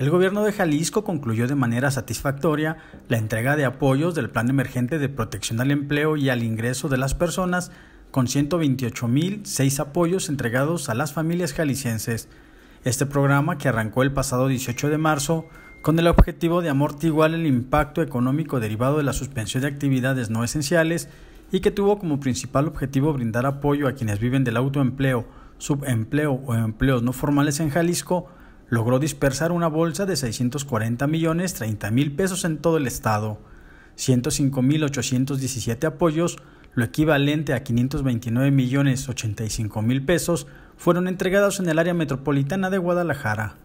el gobierno de Jalisco concluyó de manera satisfactoria la entrega de apoyos del Plan Emergente de Protección al Empleo y al Ingreso de las Personas, con 128.006 apoyos entregados a las familias jaliscienses. Este programa, que arrancó el pasado 18 de marzo, con el objetivo de amortiguar el impacto económico derivado de la suspensión de actividades no esenciales y que tuvo como principal objetivo brindar apoyo a quienes viven del autoempleo, subempleo o empleos no formales en Jalisco, logró dispersar una bolsa de 640 millones 30 mil pesos en todo el estado, 105 mil 817 apoyos, lo equivalente a 529 millones 85 mil pesos, fueron entregados en el área metropolitana de Guadalajara.